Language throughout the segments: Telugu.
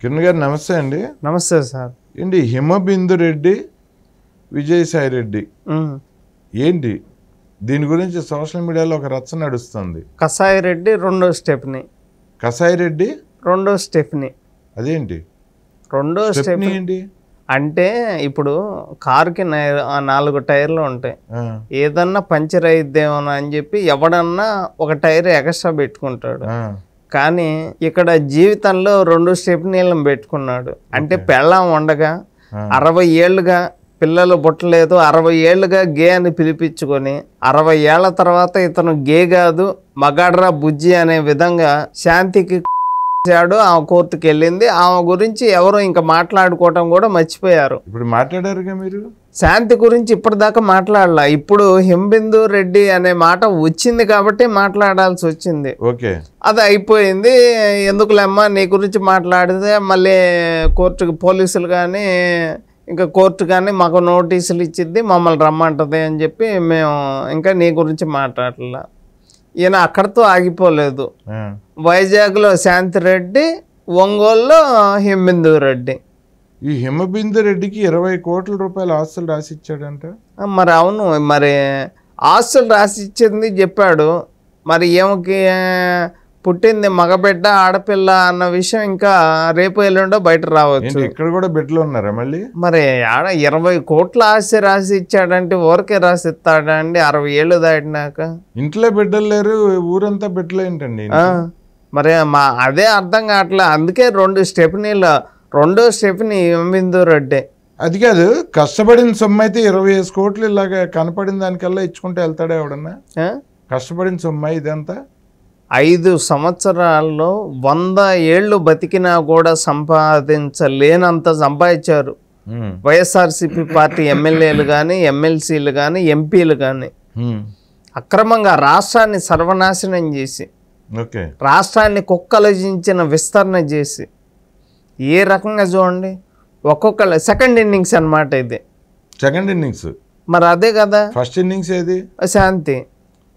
కిరణ్ గారు నమస్తే అండి నమస్తే సార్ ఏంటి హిమబిందు రెడ్డి విజయసాయి రెడ్డి ఏంటి దీని గురించి సోషల్ మీడియాలో ఒక రచ్చ నడుస్తుంది కసాయి రెడ్డి రెండో స్టెప్ని కసాయి రెడ్డి రెండో స్టెప్ని అదేంటి రెండో స్టెప్ ఏంటి అంటే ఇప్పుడు కారుకి నాలుగు టైర్లు ఉంటాయి ఏదన్నా పంచర్ అయిద్దేమో అని చెప్పి ఎవడన్నా ఒక టైర్ ఎక్స్ట్రా పెట్టుకుంటాడు కానీ ఇక్కడ జీవితంలో రెండు స్టెప్ నీళ్ళని పెట్టుకున్నాడు అంటే పెళ్ళం ఉండగా అరవై ఏళ్ళుగా పిల్లలు పుట్టలేదు అరవై ఏళ్ళుగా గే అని పిలిపించుకొని అరవై ఏళ్ల తర్వాత ఇతను గే కాదు మగాడ్రా బుజ్జి అనే విధంగా శాంతికి చేశాడు ఆమె కోర్టుకి వెళ్ళింది ఆమె గురించి ఎవరు ఇంకా మాట్లాడుకోవటం కూడా మర్చిపోయారు ఇప్పుడు మాట్లాడారుగా మీరు శాంతి గురించి ఇప్పటిదాకా మాట్లాడలా ఇప్పుడు హింబిందు రెడ్డి అనే మాట వచ్చింది కాబట్టి మాట్లాడాల్సి వచ్చింది ఓకే అది అయిపోయింది ఎందుకులేమ్మా నీ గురించి మాట్లాడితే మళ్ళీ కోర్టుకి పోలీసులు కానీ ఇంకా కోర్టు కానీ మాకు నోటీసులు ఇచ్చిద్ది మమ్మల్ని రమ్మంటది అని చెప్పి మేము ఇంకా నీ గురించి మాట్లాడలే ఈయన అక్కడతో ఆగిపోలేదు వైజాగ్లో శాంతిరెడ్డి ఒంగోలులో హిమ్మిందు రెడ్డి ఈ హిమబిందు రెడ్డికి ఇరవై కోట్ల రూపాయలు ఆస్తులు రాసి ఇచ్చాడంట మరి అవును మరి ఆస్తులు రాసి ఇచ్చింది చెప్పాడు మరి ఏమకి పుట్టింది మగబిడ్డ ఆడపిల్ల అన్న విషయం ఇంకా రేపు ఎల్లుండో బయట రావచ్చు ఇక్కడ కూడా బిడ్డలు ఉన్నారా మళ్ళీ మరి ఆడ ఇరవై కోట్ల ఆశ రాసి ఇచ్చాడంటే ఊరికే రాసి ఇస్తాడా అండి అరవై ఏళ్ళు దాటినాక ఇంట్లో బిడ్డలు లేరు ఊరంతా బిడ్డలు ఏంటండి మరి మా అదే అర్థం కావట్లే అందుకే రెండు స్టెప్నీల రెండో స్టెప్ని బిందు రెడ్డి అది కాదు కష్టపడిన సొమ్ము అయితే ఇరవై ఐదు కోట్లు ఇలాగ కనపడిన దానికల్లా ఇచ్చుకుంటే వెళ్తాడా ఎవడన్నా కష్టపడిన సొమ్మ ఇదంతా ఐదు సంవత్సరాల్లో వంద ఏళ్ళు బతికినా కూడా సంపాదించలేనంత సంపాదించారు వైఎస్ఆర్సిపి పార్టీ ఎమ్మెల్యేలు కానీ ఎమ్మెల్సీలు కానీ ఎంపీలు కానీ అక్రమంగా రాష్ట్రాన్ని సర్వనాశనం చేసి రాష్ట్రాన్ని కుక్కలజించిన విస్తరణ చేసి ఏ రకంగా చూడండి ఒక్కొక్క సెకండ్ ఇన్నింగ్స్ అనమాట ఇది సెకండ్ ఇన్నింగ్స్ మరి అదే కదా ఫస్ట్ ఇన్నింగ్స్ ఏది శాంతి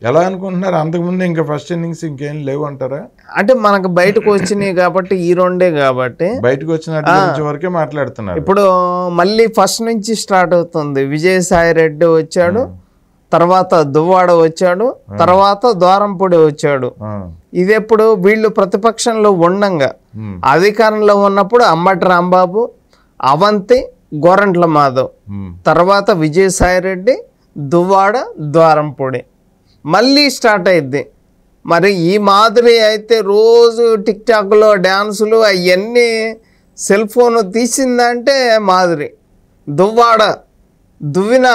ఎలా అనుకుంటున్నారు అంతకుముందు ఇంకా ఫస్ట్ ఇన్నింగ్స్ ఇంకేం లేవు అంటారా అంటే మనకు బయటకు వచ్చినాయి కాబట్టి ఈ రెండే కాబట్టి బయటకు వచ్చిన వరకే మాట్లాడుతున్నారు ఇప్పుడు మళ్ళీ ఫస్ట్ నుంచి స్టార్ట్ అవుతుంది విజయసాయి రెడ్డి వచ్చాడు తర్వాత దువ్వాడ వచ్చాడు తర్వాత ద్వారంపూడి వచ్చాడు ఇది ఎప్పుడు వీళ్ళు ప్రతిపక్షంలో ఉండంగా అధికారంలో ఉన్నప్పుడు అమ్మటి రాంబాబు అవంతి గోరంట్ల మాధవ్ తర్వాత విజయసాయి రెడ్డి దువ్వాడ ద్వారంపూడి మళ్ళీ స్టార్ట్ అయింది మరి ఈ మాదిరి అయితే రోజు టిక్ టాక్లో డ్యాన్సులు అవన్నీ సెల్ ఫోన్ తీసిందంటే మాదిరి దువ్వాడ దువ్విన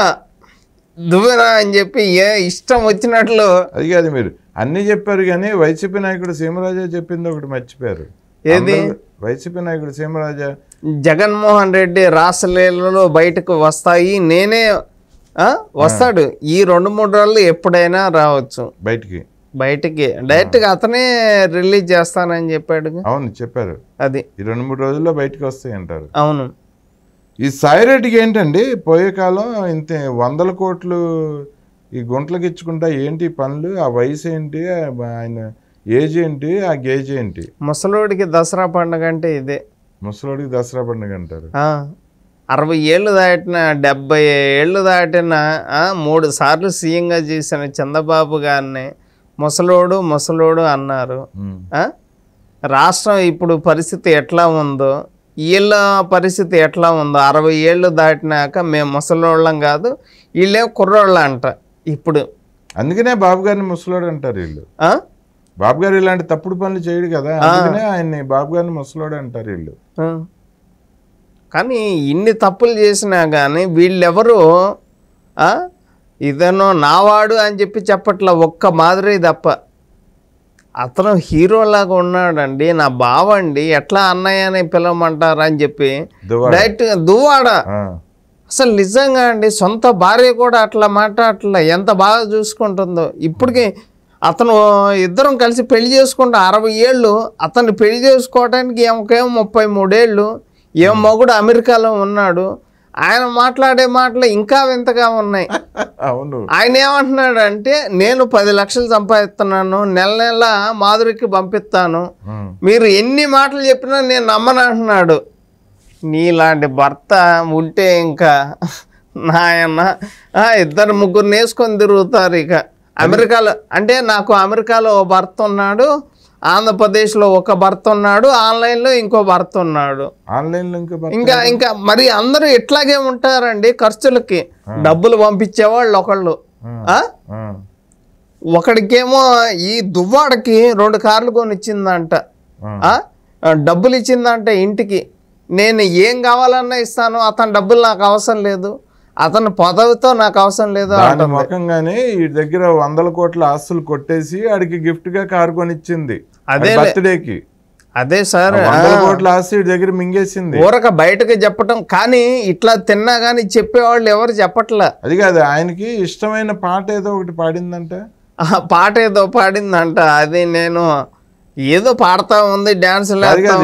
దువ్విన అని చెప్పి ఏ ఇష్టం వచ్చినట్లు అది కాదు మీరు అన్నీ చెప్పారు కానీ వైసీపీ నాయకుడు సీమరాజా చెప్పింది ఒకటి మర్చిపోయారు ఏది వైసీపీ నాయకుడు సీమరాజా జగన్మోహన్ రెడ్డి రాసలీలలో బయటకు వస్తాయి నేనే వస్తాడు ఈ రెండు మూడు రోజులు ఎప్పుడైనా రావచ్చు బయటికి బయటికి డైరెక్ట్ గా అతనే రిలీజ్ చేస్తానని చెప్పాడు అవును చెప్పారు అది ఈ రెండు మూడు రోజుల్లో బయటకు వస్తాయి అంటారు అవును ఈ సాయిరెడ్డికి ఏంటండి పోయే కాలం ఇంత వందల కోట్లు ఈ గుంటలకు ఇచ్చుకుంటా ఏంటి పనులు ఆ వయసు ఏంటి ఆయన ఏజ్ ఏంటి ఆ గేజ్ ఏంటి ముసలోడికి దసరా పండుగ అంటే ఇదే ముసలోడికి దసరా పండుగ అంటారు అరవై ఏళ్ళు దాటిన డెబ్బై ఏళ్ళు దాటిన మూడు సార్లు సీఎంగా చేసిన చంద్రబాబు గారిని ముసలోడు ముసలోడు అన్నారు రాష్ట్రం ఇప్పుడు పరిస్థితి ఎట్లా ఉందో వీళ్ళ పరిస్థితి ఎట్లా ఉందో అరవై ఏళ్ళు దాటినాక మేము ముసలోళ్ళం కాదు వీళ్ళే కుర్రోళ్ళ అంట ఇప్పుడు అందుకనే బాబు గారిని ముసలోడు అంటారు వీళ్ళు బాబు గారు ఇలాంటి తప్పుడు పనులు చేయడు కదా ఆయన్ని బాబు గారిని ముసలోడు అంటారు వీళ్ళు కానీ ఇన్ని తప్పులు చేసినా కానీ వీళ్ళెవరు ఇదేనో నావాడు అని చెప్పి చెప్పట్లే ఒక్క మాదిరి తప్ప అతను హీరోలాగా ఉన్నాడండి నా బావండి ఎట్లా అన్నయ్య అని పిలవమంటారా అని చెప్పి డైరెక్ట్గా దువ్వాడ అసలు నిజంగా అండి సొంత భార్య కూడా అట్లా అట్లా ఎంత బాగా చూసుకుంటుందో ఇప్పటికీ అతను ఇద్దరం కలిసి పెళ్లి చేసుకుంటే అరవై ఏళ్ళు అతన్ని పెళ్లి చేసుకోవడానికి ఇంకేమో ముప్పై మూడేళ్ళు ఏ మొగుడు అమెరికాలో ఉన్నాడు ఆయన మాట్లాడే మాటలు ఇంకా వింతగా ఉన్నాయి అవును ఆయన ఏమంటున్నాడు అంటే నేను పది లక్షలు సంపాదిస్తున్నాను నెల నెల మాధురికి పంపిస్తాను మీరు ఎన్ని మాటలు చెప్పినా నేను నమ్మనంటున్నాడు నీలాంటి భర్త ఉంటే ఇంకా నాయన ఇద్దరు ముగ్గురు నేసుకొని తిరుగుతారు ఇక అమెరికాలో అంటే నాకు అమెరికాలో భర్త ఉన్నాడు ఆంధ్రప్రదేశ్లో ఒక భర్త ఉన్నాడు ఆన్లైన్లో ఇంకో భర్త ఉన్నాడు ఆన్లైన్లో ఇంకా ఇంకా మరి అందరూ ఇట్లాగే ఉంటారండి ఖర్చులకి డబ్బులు పంపించేవాళ్ళు ఒకళ్ళు ఒకడికేమో ఈ దువ్వాడకి రెండు కార్లు కొనిచ్చిందంట డబ్బులు ఇచ్చిందంట ఇంటికి నేను ఏం కావాలన్నా ఇస్తాను అతని డబ్బులు నాకు అవసరం లేదు అతను పదవితో నాకు అవసరం లేదు ముఖంగానే ఈ దగ్గర వందల కోట్ల ఆస్తులు కొట్టేసి ఆడికి గిఫ్ట్ గా కారు కొనిచ్చింది అదే బర్త్డేకి అదే సార్ కోట్ల ఆస్తి దగ్గర మింగేసింది ఊరక బయటకు చెప్పటం కానీ ఇట్లా తిన్నా కానీ చెప్పేవాళ్ళు ఎవరు చెప్పట్లా అది కాదు ఆయనకి ఇష్టమైన పాట ఏదో ఒకటి పాడిందంట పాట ఏదో పాడిందంట అది నేను ఏదో పాడతా ఉంది డాన్స్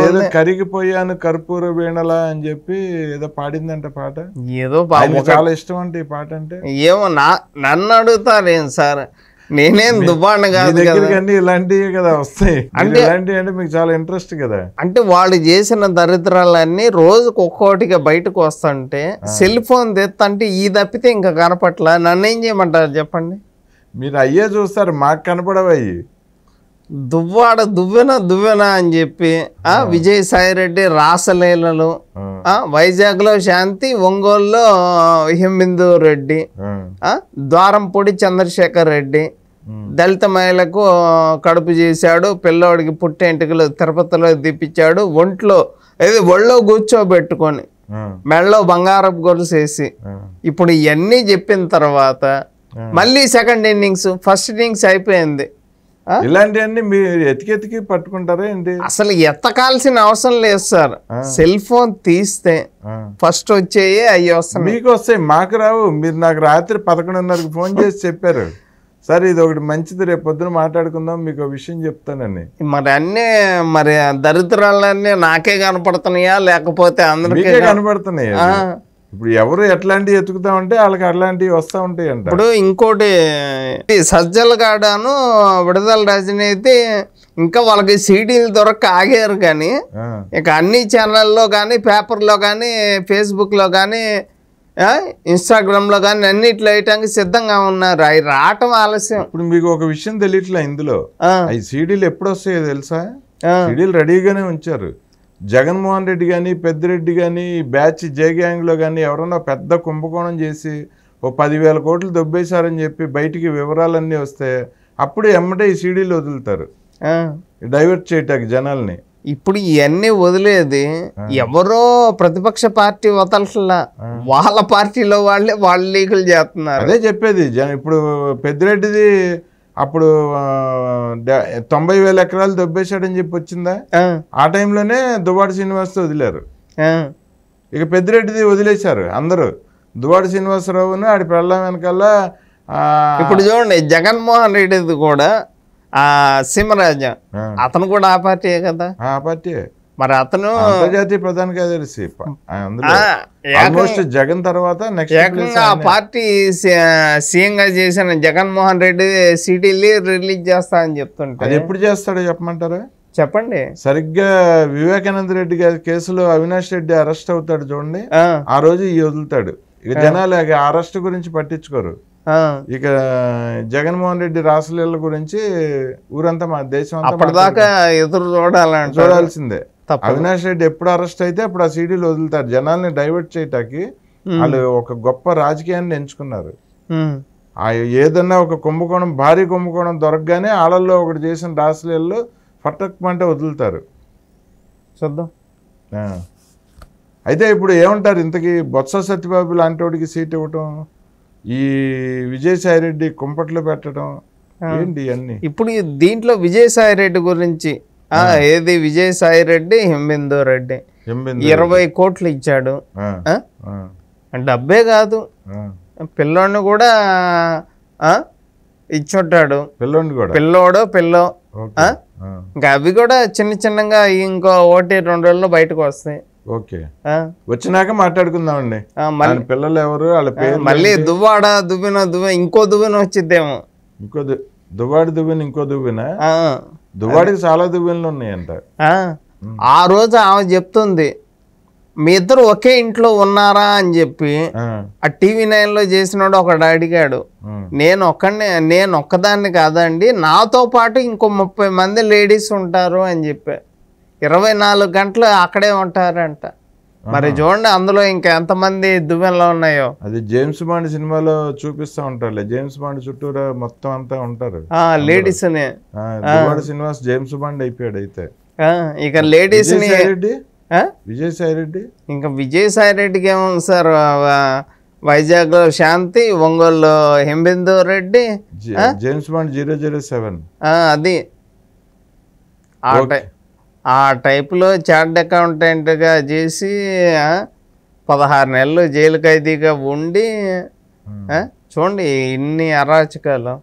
ఏదో కరిగిపోయాను కర్పూర వీణలా అని చెప్పి ఏదో పాడిందంట పాట ఏదో చాలా ఇష్టం అంటే ఈ పాట అంటే ఏమో నా నన్ను అడుగుతారేం సార్ నేనేం దుబ్బాండ కాదు ఇలాంటివి కదా వస్తాయి అంటే ఇలాంటివి అంటే మీకు చాలా ఇంట్రెస్ట్ కదా అంటే వాళ్ళు చేసిన దరిద్రాలన్నీ రోజుకు ఒక్కోటిగా బయటకు వస్తుంటే సెల్ ఫోన్ అంటే ఈ తప్పితే ఇంకా కనపట్ల నన్ను ఏం చేయమంటారు చెప్పండి మీరు అయ్యే చూస్తారు మాకు కనపడవయ్యి దువ్వాడ దువ్వెన దువ్వెన అని చెప్పి ఆ విజయసాయి రెడ్డి రాసలీలలు వైజాగ్లో శాంతి ఒంగోలులో హిమ్మిందు రెడ్డి ద్వారంపూడి చంద్రశేఖర్ రెడ్డి దళిత మహిళకు కడుపు చేశాడు పిల్లవాడికి పుట్టేంటికలు తిరుపతిలో దిప్పించాడు ఒంట్లో అదే ఒళ్ళో కూర్చోబెట్టుకొని మెళ్ళో బంగారపు గొలుసు వేసి ఇప్పుడు ఇవన్నీ చెప్పిన తర్వాత మళ్ళీ సెకండ్ ఇన్నింగ్స్ ఫస్ట్ ఇన్నింగ్స్ అయిపోయింది ఇలాంటివన్నీ మీరు ఎతికెతికి పట్టుకుంటారా ఏంటి అసలు ఎత్తకాల్సిన అవసరం లేదు సార్ సెల్ ఫోన్ తీస్తే ఫస్ట్ వచ్చేయే అయ్యి వస్తాయి మీకు వస్తాయి మాకు రావు మీరు నాకు రాత్రి పదకొండున్నరకు ఫోన్ చేసి చెప్పారు సరే ఇది ఒకటి మంచిది రేపు పొద్దున మాట్లాడుకుందాం మీకు విషయం చెప్తానండి మరి అన్నీ మరి దరిద్రాలన్నీ నాకే కనపడుతున్నాయా లేకపోతే అందరికీ కనపడుతున్నాయి ఇప్పుడు ఎవరు ఎట్లాంటివి ఎత్తుకుతా ఉంటే వాళ్ళకి అట్లాంటివి వస్తూ ఉంటాయి అంట ఇప్పుడు ఇంకోటి సజ్జల గాడాను విడుదల రజని ఇంకా వాళ్ళకి సీడీలు దొరక్క ఆగారు కానీ ఇక అన్ని ఛానల్లో కానీ పేపర్లో కానీ ఫేస్బుక్లో కానీ ఇన్స్టాగ్రామ్లో కానీ అన్నిట్లో వేయటానికి సిద్ధంగా ఉన్నారు అవి రావటం ఆలస్యం ఇప్పుడు మీకు ఒక విషయం తెలియట్లే ఇందులో ఈ సీడీలు ఎప్పుడు వస్తాయో తెలుసా సీడీలు రెడీగానే ఉంచారు జగన్మోహన్ రెడ్డి కానీ పెద్దిరెడ్డి కానీ బ్యాచ్ గ్యాంగ్లో కానీ ఎవరన్నా పెద్ద కుంభకోణం చేసి ఓ పదివేల కోట్లు దొబ్బేశారని చెప్పి బయటికి వివరాలన్నీ వస్తే అప్పుడు ఎమ్మటే ఈ సీడీలు వదులుతారు డైవర్ట్ చేయటానికి జనాల్ని ఇప్పుడు ఇవన్నీ వదిలేది ఎవరో ప్రతిపక్ష పార్టీ వదల వాళ్ళ పార్టీలో వాళ్ళే వాళ్ళ లీకులు చేస్తున్నారు అదే చెప్పేది ఇప్పుడు పెద్దిరెడ్డిది అప్పుడు తొంభై వేల ఎకరాలు దొబ్బేశాడని చెప్పి వచ్చిందా ఆ టైంలోనే దువాడి శ్రీనివాస్ వదిలేరు ఇక పెద్దిరెడ్డిది వదిలేశారు అందరూ దువాడి శ్రీనివాసరావును ఆడి పెళ్ళం వెనకాల ఇప్పుడు చూడండి జగన్మోహన్ రెడ్డిది కూడా సింహరాజ అతను కూడా ఆ పార్టీ కదా ఆ పార్టీ మరి అతను అంతర్జాతీయ ప్రధాన కార్యదర్శి జగన్ తర్వాత ఆ పార్టీ సీఎంగా చేసిన జగన్మోహన్ రెడ్డి సిటీ రిలీజ్ చేస్తా అని చెప్తుంటారు అది ఎప్పుడు చేస్తాడో చెప్పమంటారు చెప్పండి సరిగ్గా వివేకానంద రెడ్డి గారి కేసులో అవినాష్ రెడ్డి అరెస్ట్ అవుతాడు చూడండి ఆ రోజు ఈ వదులుతాడు ఇక జనాలు అరెస్ట్ గురించి పట్టించుకోరు ఇక జగన్మోహన్ రెడ్డి రాసలీల గురించి ఊరంతా మా దేశం అప్పటిదాకా ఎదురు చూడాల చూడాల్సిందే అవినాష్ రెడ్డి ఎప్పుడు అరెస్ట్ అయితే అప్పుడు ఆ సీడీలు వదులుతారు జనాల్ని డైవర్ట్ చేయటానికి వాళ్ళు ఒక గొప్ప రాజకీయాన్ని ఎంచుకున్నారు ఆ ఏదన్నా ఒక కుంభకోణం భారీ కుంభకోణం దొరకగానే ఆళ్ళల్లో ఒకటి చేసిన ఫటక్ ఫటక్మంటే వదులుతారు చూద్దాం అయితే ఇప్పుడు ఏమంటారు ఇంతకీ బొత్స సత్యబాబు లాంటి వాడికి సీట్ ఇవ్వటం ఈ విజయసాయిరెడ్డి కుంపట్లు పెట్టడం ఏంటి అన్ని ఇప్పుడు దీంట్లో విజయసాయిరెడ్డి గురించి ఏది రెడ్డి హింబిందో రెడ్డి ఇరవై కోట్లు ఇచ్చాడు డబ్బే కాదు పిల్లోడిని కూడా ఇచ్చుంటాడు పిల్లోడిని కూడా పిల్లోడు పిల్లో ఇంకా అవి కూడా చిన్న చిన్నగా ఇంకో ఓటి రెండు రోజుల్లో బయటకు వస్తాయి ఓకే వచ్చినాక మాట్లాడుకుందామండి మన పిల్లలు ఎవరు వాళ్ళ పేరు మళ్ళీ దువ్వాడ దువ్విన దువ్వ ఇంకో దువ్విన వచ్చిద్దేమో ఇంకో దువ్వాడి దువ్విన ఇంకో దువ్విన దువ్వాడికి చాలా దువ్వినలు ఉన్నాయంట ఆ రోజు ఆమె చెప్తుంది మీ ఇద్దరు ఒకే ఇంట్లో ఉన్నారా అని చెప్పి ఆ టీవీ నైన్లో చేసినాడు ఒకడు అడిగాడు నేను ఒక్కడిని నేను ఒక్కదాన్ని కాదండి నాతో పాటు ఇంకో ముప్పై మంది లేడీస్ ఉంటారు అని చెప్పా ఇరవై నాలుగు గంటలు అక్కడే ఉంటారంట మరి చూడండి అందులో ఇంకా ఎంతమంది దువ్వెనలో ఉన్నాయో అది జేమ్స్ బాండ్ సినిమాలో చూపిస్తూ ఉంటారు జేమ్స్ బాండ్ చుట్టూరా మొత్తం అంతా ఉంటారు లేడీస్ శ్రీనివాస్ జేమ్స్ బాండ్ అయిపోయాడు అయితే ఇక లేడీస్ విజయసాయి రెడ్డి ఇంకా విజయసాయి రెడ్డికి ఏముంది సార్ వైజాగ్ లో శాంతి ఒంగోలు హెంబిందో Reddy James Bond zero zero seven అది ఆ ఆ టైపులో చార్ట్ అకౌంటెంట్గా చేసి పదహారు నెలలు జైలు ఖైదీగా ఉండి చూడండి ఇన్ని అరాచకాలు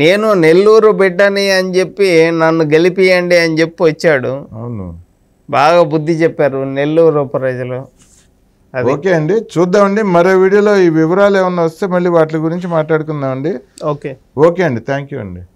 నేను నెల్లూరు బిడ్డని అని చెప్పి నన్ను గెలిపియండి అని చెప్పి వచ్చాడు అవును బాగా బుద్ధి చెప్పారు నెల్లూరు ప్రజలు ఓకే అండి చూద్దామండి మరో వీడియోలో ఈ వివరాలు ఏమైనా వస్తే మళ్ళీ వాటి గురించి మాట్లాడుకుందామండి ఓకే ఓకే అండి థ్యాంక్ యూ అండి